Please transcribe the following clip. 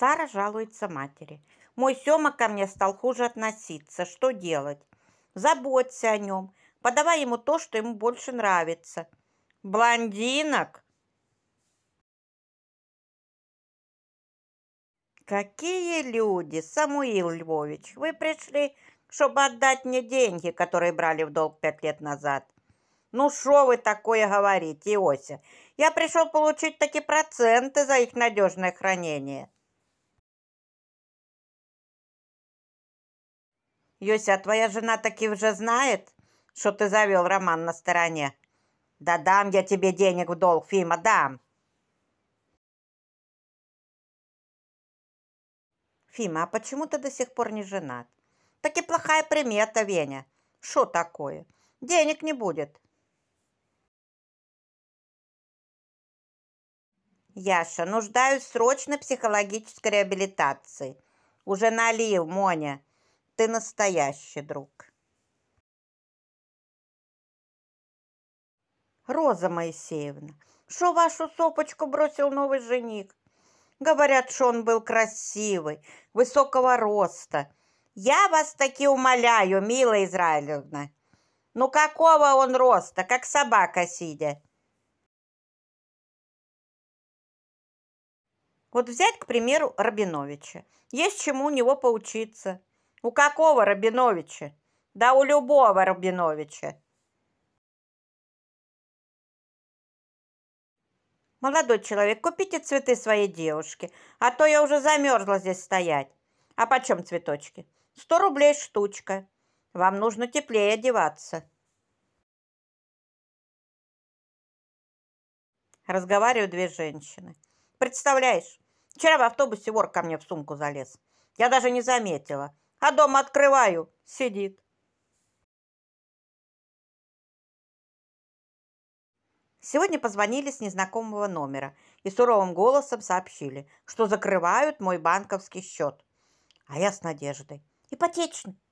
Сара жалуется матери. «Мой Сема ко мне стал хуже относиться. Что делать? Заботься о нем. Подавай ему то, что ему больше нравится». «Блондинок!» «Какие люди! Самуил Львович, вы пришли, чтобы отдать мне деньги, которые брали в долг пять лет назад». «Ну что вы такое говорите, Иося? Я пришел получить такие проценты за их надежное хранение». Юся, а твоя жена таки уже знает, что ты завел роман на стороне? Да дам я тебе денег в долг, Фима, дам. Фима, а почему ты до сих пор не женат? Так и плохая примета, Веня. Что такое? Денег не будет. Яша, нуждаюсь в срочной психологической реабилитации. Уже налив, Моня ты настоящий друг. Роза Моисеевна, что вашу сопочку бросил новый жених? Говорят, что он был красивый, высокого роста. Я вас таки умоляю, милая Израилевна. Ну какого он роста, как собака сидя? Вот взять, к примеру, Рабиновича. Есть чему у него поучиться. У какого Рабиновича? Да у любого Рабиновича. Молодой человек, купите цветы своей девушке, а то я уже замерзла здесь стоять. А почем цветочки? Сто рублей штучка. Вам нужно теплее одеваться. Разговаривают две женщины. Представляешь, вчера в автобусе вор ко мне в сумку залез. Я даже не заметила а дом открываю, сидит. Сегодня позвонили с незнакомого номера и суровым голосом сообщили, что закрывают мой банковский счет. А я с надеждой. Ипотечный.